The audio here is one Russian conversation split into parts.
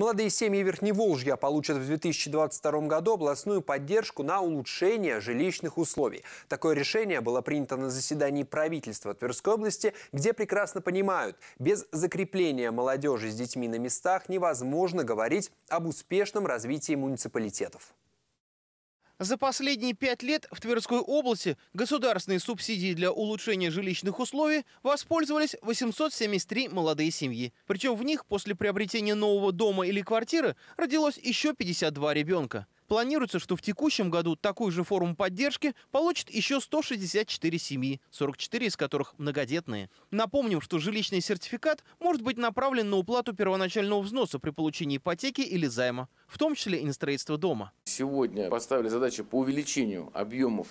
Молодые семьи Верхневолжья получат в 2022 году областную поддержку на улучшение жилищных условий. Такое решение было принято на заседании правительства Тверской области, где прекрасно понимают, без закрепления молодежи с детьми на местах невозможно говорить об успешном развитии муниципалитетов. За последние пять лет в Тверской области государственные субсидии для улучшения жилищных условий воспользовались 873 молодые семьи. Причем в них после приобретения нового дома или квартиры родилось еще 52 ребенка. Планируется, что в текущем году такую же форму поддержки получат еще 164 семьи, 44 из которых многодетные. Напомним, что жилищный сертификат может быть направлен на уплату первоначального взноса при получении ипотеки или займа, в том числе и на строительство дома сегодня поставили задачи по увеличению объемов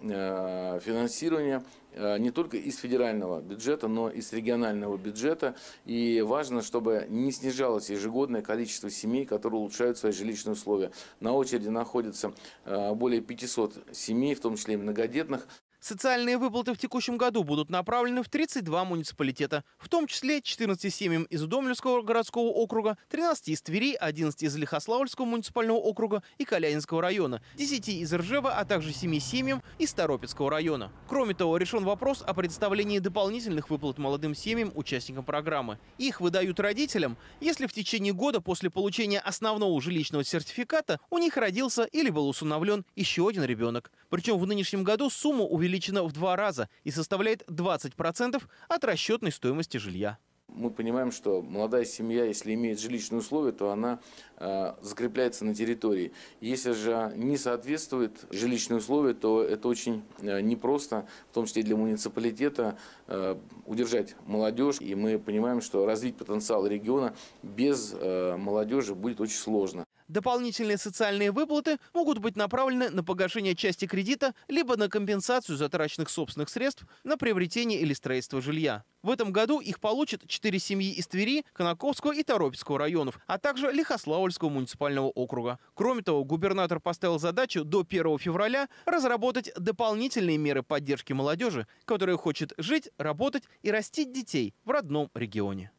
э, финансирования э, не только из федерального бюджета, но и с регионального бюджета. И важно, чтобы не снижалось ежегодное количество семей, которые улучшают свои жилищные условия. На очереди находится э, более 500 семей, в том числе и многодетных. Социальные выплаты в текущем году будут направлены в 32 муниципалитета, в том числе 14 семьям из Удомлевского городского округа, 13 из Твери, 11 из Лихославльского муниципального округа и Калянинского района, 10 из Ржева, а также 7 семьям из Торопецкого района. Кроме того, решен вопрос о предоставлении дополнительных выплат молодым семьям участникам программы. Их выдают родителям, если в течение года после получения основного жилищного сертификата у них родился или был усыновлен еще один ребенок. Причем в нынешнем году сумма увеличилась увеличена в два раза и составляет 20% от расчетной стоимости жилья. Мы понимаем, что молодая семья, если имеет жилищные условия, то она э, закрепляется на территории. Если же не соответствует жилищные условия, то это очень э, непросто, в том числе для муниципалитета, э, удержать молодежь. И мы понимаем, что развить потенциал региона без э, молодежи будет очень сложно. Дополнительные социальные выплаты могут быть направлены на погашение части кредита либо на компенсацию затраченных собственных средств на приобретение или строительство жилья. В этом году их получат четыре семьи из Твери, Конаковского и Торопецкого районов, а также Лихославльского муниципального округа. Кроме того, губернатор поставил задачу до 1 февраля разработать дополнительные меры поддержки молодежи, которая хочет жить, работать и растить детей в родном регионе.